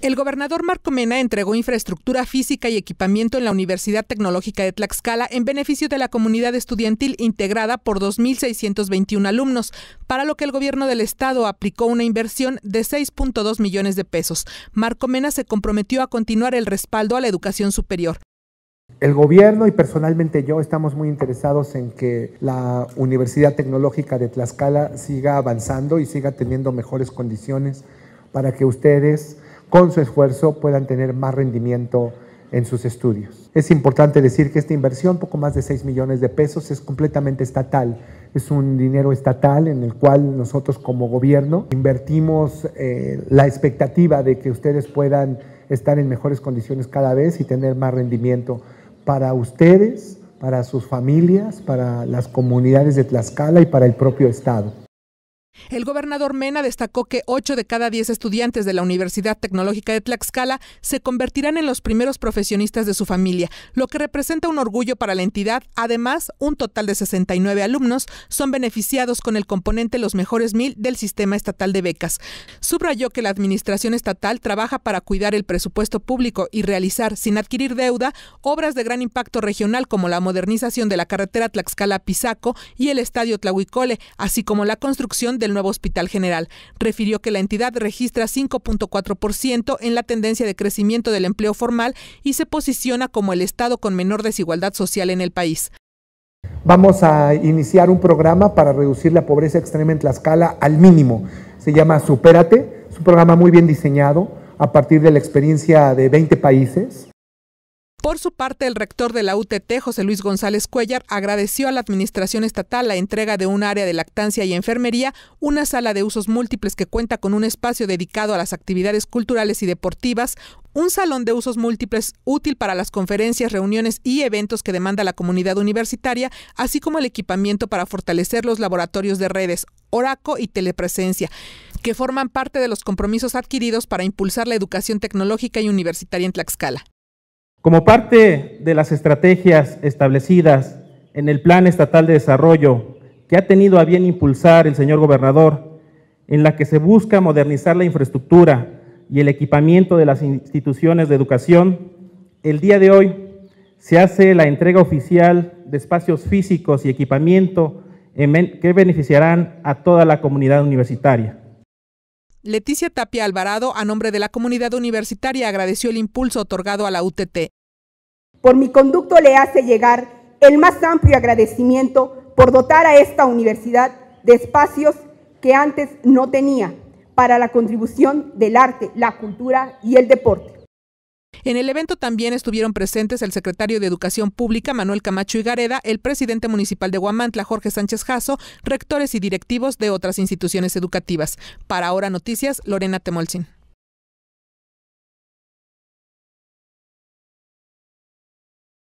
El gobernador Marco Mena entregó infraestructura física y equipamiento en la Universidad Tecnológica de Tlaxcala en beneficio de la comunidad estudiantil integrada por 2.621 alumnos, para lo que el gobierno del estado aplicó una inversión de 6.2 millones de pesos. Marco Mena se comprometió a continuar el respaldo a la educación superior. El gobierno y personalmente yo estamos muy interesados en que la Universidad Tecnológica de Tlaxcala siga avanzando y siga teniendo mejores condiciones para que ustedes con su esfuerzo puedan tener más rendimiento en sus estudios. Es importante decir que esta inversión, poco más de 6 millones de pesos, es completamente estatal. Es un dinero estatal en el cual nosotros como gobierno invertimos eh, la expectativa de que ustedes puedan estar en mejores condiciones cada vez y tener más rendimiento para ustedes, para sus familias, para las comunidades de Tlaxcala y para el propio Estado. El gobernador Mena destacó que 8 de cada 10 estudiantes de la Universidad Tecnológica de Tlaxcala se convertirán en los primeros profesionistas de su familia, lo que representa un orgullo para la entidad. Además, un total de 69 alumnos son beneficiados con el componente Los Mejores Mil del sistema estatal de becas. Subrayó que la administración estatal trabaja para cuidar el presupuesto público y realizar, sin adquirir deuda, obras de gran impacto regional como la modernización de la carretera Tlaxcala-Pisaco y el estadio Tlahuicole, así como la construcción del nuevo Hospital General. Refirió que la entidad registra 5.4% en la tendencia de crecimiento del empleo formal y se posiciona como el estado con menor desigualdad social en el país. Vamos a iniciar un programa para reducir la pobreza extrema en Tlaxcala al mínimo. Se llama Supérate. Es un programa muy bien diseñado a partir de la experiencia de 20 países. Por su parte, el rector de la UTT, José Luis González Cuellar, agradeció a la Administración Estatal la entrega de un área de lactancia y enfermería, una sala de usos múltiples que cuenta con un espacio dedicado a las actividades culturales y deportivas, un salón de usos múltiples útil para las conferencias, reuniones y eventos que demanda la comunidad universitaria, así como el equipamiento para fortalecer los laboratorios de redes, Oraco y Telepresencia que forman parte de los compromisos adquiridos para impulsar la educación tecnológica y universitaria en Tlaxcala. Como parte de las estrategias establecidas en el Plan Estatal de Desarrollo que ha tenido a bien impulsar el señor gobernador, en la que se busca modernizar la infraestructura y el equipamiento de las instituciones de educación, el día de hoy se hace la entrega oficial de espacios físicos y equipamiento que beneficiarán a toda la comunidad universitaria. Leticia Tapia Alvarado, a nombre de la comunidad universitaria, agradeció el impulso otorgado a la UTT. Por mi conducto le hace llegar el más amplio agradecimiento por dotar a esta universidad de espacios que antes no tenía para la contribución del arte, la cultura y el deporte. En el evento también estuvieron presentes el secretario de Educación Pública, Manuel Camacho Igareda, el presidente municipal de Guamantla, Jorge Sánchez Jasso, rectores y directivos de otras instituciones educativas. Para Ahora Noticias, Lorena Temolcin.